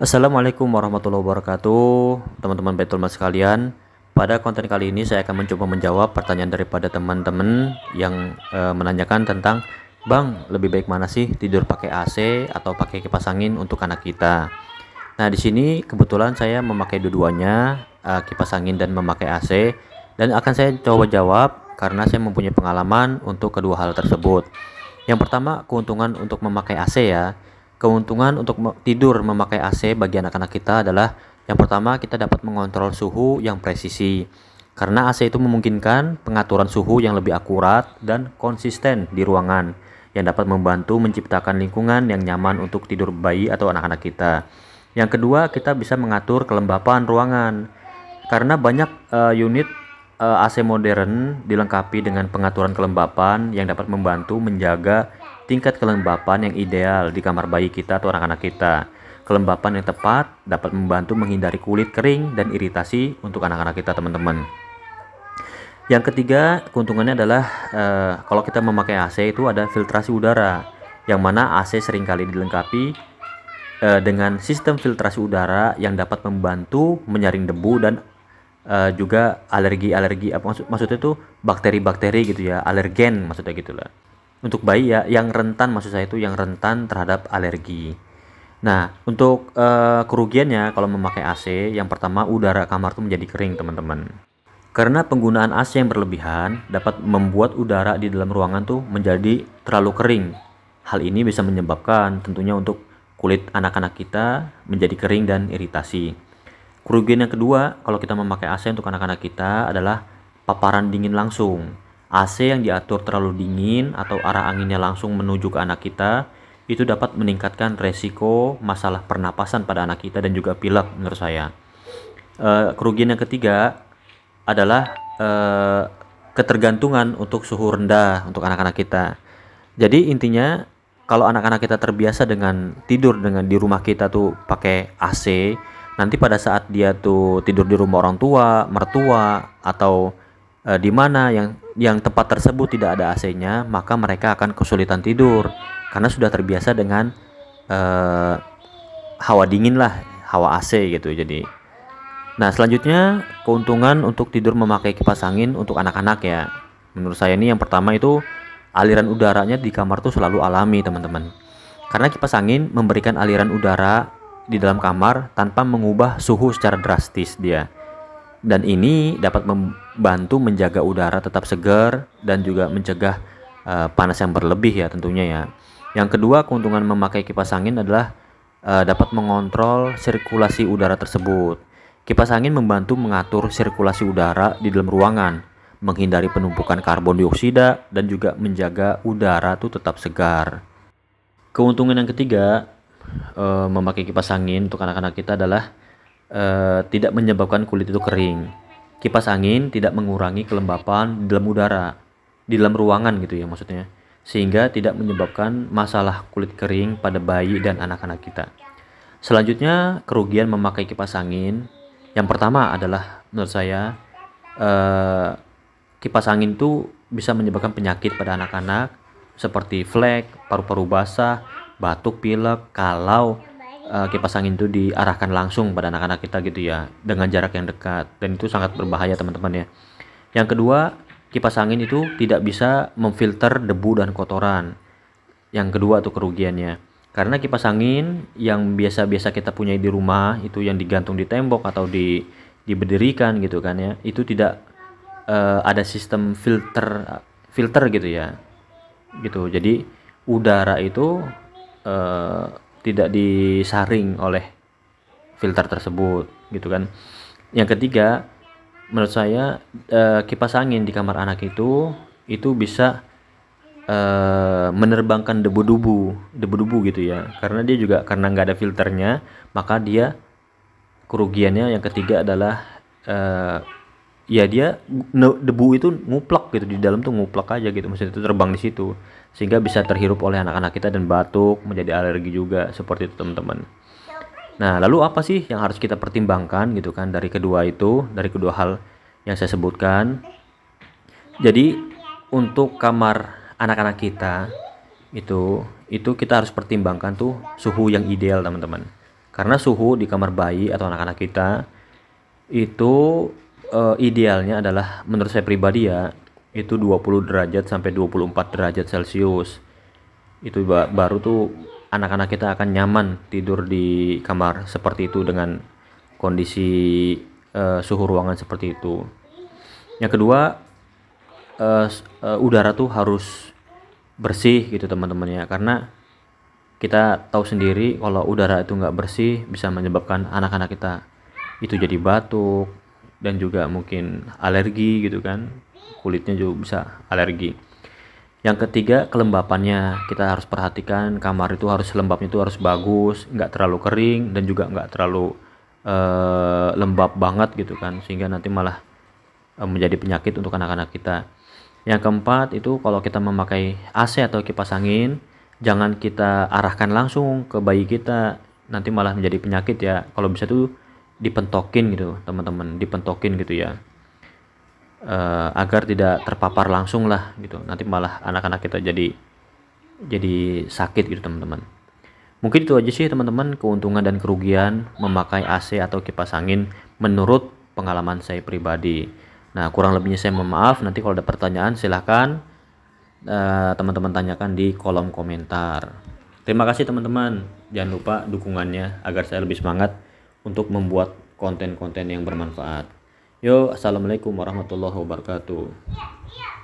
Assalamualaikum warahmatullahi wabarakatuh Teman-teman mas sekalian Pada konten kali ini saya akan mencoba menjawab pertanyaan daripada teman-teman Yang e, menanyakan tentang Bang, lebih baik mana sih tidur pakai AC atau pakai kipas angin untuk anak kita? Nah, di sini kebetulan saya memakai dua-duanya, e, kipas angin dan memakai AC dan akan saya coba jawab karena saya mempunyai pengalaman untuk kedua hal tersebut. Yang pertama, keuntungan untuk memakai AC ya. Keuntungan untuk tidur memakai AC bagi anak-anak kita adalah yang pertama kita dapat mengontrol suhu yang presisi. Karena AC itu memungkinkan pengaturan suhu yang lebih akurat dan konsisten di ruangan yang dapat membantu menciptakan lingkungan yang nyaman untuk tidur bayi atau anak-anak kita. Yang kedua, kita bisa mengatur kelembapan ruangan. Karena banyak uh, unit uh, eh, AC modern dilengkapi dengan pengaturan kelembapan yang dapat membantu menjaga tingkat kelembapan yang ideal di kamar bayi kita atau anak-anak kita. Kelembapan yang tepat dapat membantu menghindari kulit kering dan iritasi untuk anak-anak kita, teman-teman. Yang ketiga, keuntungannya adalah eh, kalau kita memakai AC itu ada filtrasi udara, yang mana AC seringkali dilengkapi eh, dengan sistem filtrasi udara yang dapat membantu menyaring debu dan eh, juga alergi-alergi apa maksud maksudnya tuh bakteri-bakteri gitu ya, alergen maksudnya gitulah untuk bayi ya yang rentan maksud saya itu yang rentan terhadap alergi. Nah, untuk uh, kerugiannya kalau memakai AC, yang pertama udara kamar itu menjadi kering, teman-teman. Karena penggunaan AC yang berlebihan dapat membuat udara di dalam ruangan tuh menjadi terlalu kering. Hal ini bisa menyebabkan tentunya untuk kulit anak-anak kita menjadi kering dan iritasi. Kerugian yang kedua kalau kita memakai AC untuk anak-anak kita adalah paparan dingin langsung AC yang diatur terlalu dingin atau arah anginnya langsung menuju ke anak kita, itu dapat meningkatkan resiko masalah pernapasan pada anak kita dan juga pilek menurut saya. E, kerugian yang ketiga adalah e, ketergantungan untuk suhu rendah untuk anak-anak kita. Jadi intinya kalau anak-anak kita terbiasa dengan tidur dengan di rumah kita tuh pakai AC, nanti pada saat dia tuh tidur di rumah orang tua, mertua atau e, di mana yang yang tempat tersebut tidak ada AC-nya, maka mereka akan kesulitan tidur karena sudah terbiasa dengan e, hawa dingin lah, hawa AC gitu. Jadi Nah, selanjutnya keuntungan untuk tidur memakai kipas angin untuk anak-anak ya. Menurut saya ini yang pertama itu aliran udaranya di kamar tuh selalu alami, teman-teman. Karena kipas angin memberikan aliran udara di dalam kamar tanpa mengubah suhu secara drastis dia dan ini dapat membantu menjaga udara tetap segar dan juga mencegah uh, panas yang berlebih ya tentunya ya. Yang kedua keuntungan memakai kipas angin adalah uh, dapat mengontrol sirkulasi udara tersebut. Kipas angin membantu mengatur sirkulasi udara di dalam ruangan, menghindari penumpukan karbon dioksida dan juga menjaga udara itu tetap segar. Keuntungan yang ketiga uh, memakai kipas angin untuk anak-anak kita adalah Eh, tidak menyebabkan kulit itu kering. Kipas angin tidak mengurangi kelembapan di dalam udara, di dalam ruangan gitu ya maksudnya, sehingga tidak menyebabkan masalah kulit kering pada bayi dan anak-anak kita. Selanjutnya, kerugian memakai kipas angin. Yang pertama adalah menurut saya eh, kipas angin itu bisa menyebabkan penyakit pada anak-anak seperti flek, paru-paru basah, batuk pilek, kalau uh, kipas angin itu diarahkan langsung pada anak-anak kita gitu ya dengan jarak yang dekat dan itu sangat berbahaya teman-teman ya. Yang kedua, kipas angin itu tidak bisa memfilter debu dan kotoran. Yang kedua tuh kerugiannya. Karena kipas angin yang biasa-biasa kita punya di rumah itu yang digantung di tembok atau di diberdirikan gitu kan ya, itu tidak uh, ada sistem filter filter gitu ya. Gitu. Jadi udara itu uh, tidak disaring oleh filter tersebut gitu kan yang ketiga menurut saya eh, kipas angin di kamar anak itu itu bisa eh, menerbangkan debu-debu debu-debu gitu ya karena dia juga karena nggak ada filternya maka dia kerugiannya yang ketiga adalah eh, ya dia debu itu nguplek gitu di dalam tuh nguplek aja gitu mesin itu terbang di situ sehingga bisa terhirup oleh anak-anak kita dan batuk menjadi alergi juga seperti itu teman-teman nah lalu apa sih yang harus kita pertimbangkan gitu kan dari kedua itu dari kedua hal yang saya sebutkan jadi untuk kamar anak-anak kita itu itu kita harus pertimbangkan tuh suhu yang ideal teman-teman karena suhu di kamar bayi atau anak-anak kita itu uh, idealnya adalah menurut saya pribadi ya itu 20 derajat sampai 24 derajat Celcius. Itu baru tuh anak-anak kita akan nyaman tidur di kamar seperti itu dengan kondisi uh, suhu ruangan seperti itu. Yang kedua uh, uh, udara tuh harus bersih gitu teman-teman ya karena kita tahu sendiri kalau udara itu nggak bersih bisa menyebabkan anak-anak kita itu jadi batuk dan juga mungkin alergi gitu kan kulitnya juga bisa alergi yang ketiga kelembapannya kita harus perhatikan kamar itu harus lembabnya itu harus bagus nggak terlalu kering dan juga nggak terlalu eh, lembab banget gitu kan sehingga nanti malah eh, menjadi penyakit untuk anak-anak kita yang keempat itu kalau kita memakai AC atau kipas angin jangan kita arahkan langsung ke bayi kita nanti malah menjadi penyakit ya kalau bisa tuh dipentokin gitu teman-teman dipentokin gitu ya e, agar tidak terpapar langsung lah gitu nanti malah anak-anak kita jadi jadi sakit gitu teman-teman mungkin itu aja sih teman-teman keuntungan dan kerugian memakai AC atau kipas angin menurut pengalaman saya pribadi nah kurang lebihnya saya mohon maaf nanti kalau ada pertanyaan silahkan eh, teman-teman uh, teman -teman tanyakan di kolom komentar terima kasih teman-teman jangan lupa dukungannya agar saya lebih semangat untuk membuat konten-konten yang bermanfaat. Yo, assalamualaikum warahmatullahi wabarakatuh.